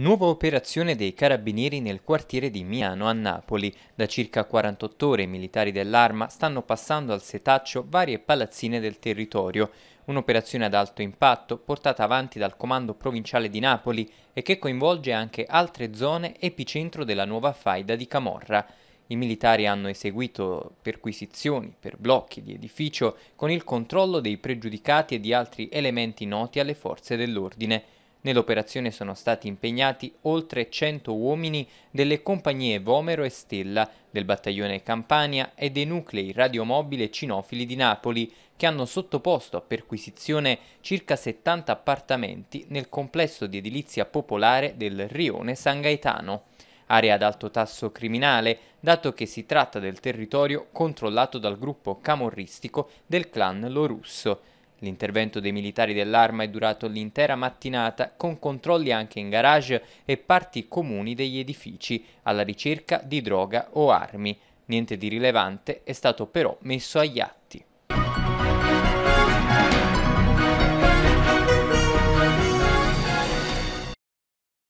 Nuova operazione dei carabinieri nel quartiere di Miano a Napoli. Da circa 48 ore i militari dell'arma stanno passando al setaccio varie palazzine del territorio. Un'operazione ad alto impatto portata avanti dal comando provinciale di Napoli e che coinvolge anche altre zone epicentro della nuova faida di Camorra. I militari hanno eseguito perquisizioni per blocchi di edificio con il controllo dei pregiudicati e di altri elementi noti alle forze dell'ordine. Nell'operazione sono stati impegnati oltre 100 uomini delle compagnie Vomero e Stella, del battaglione Campania e dei nuclei radiomobile cinofili di Napoli, che hanno sottoposto a perquisizione circa 70 appartamenti nel complesso di edilizia popolare del Rione San Gaetano area ad alto tasso criminale, dato che si tratta del territorio controllato dal gruppo camorristico del clan Lorusso. L'intervento dei militari dell'arma è durato l'intera mattinata con controlli anche in garage e parti comuni degli edifici alla ricerca di droga o armi. Niente di rilevante è stato però messo agli atti.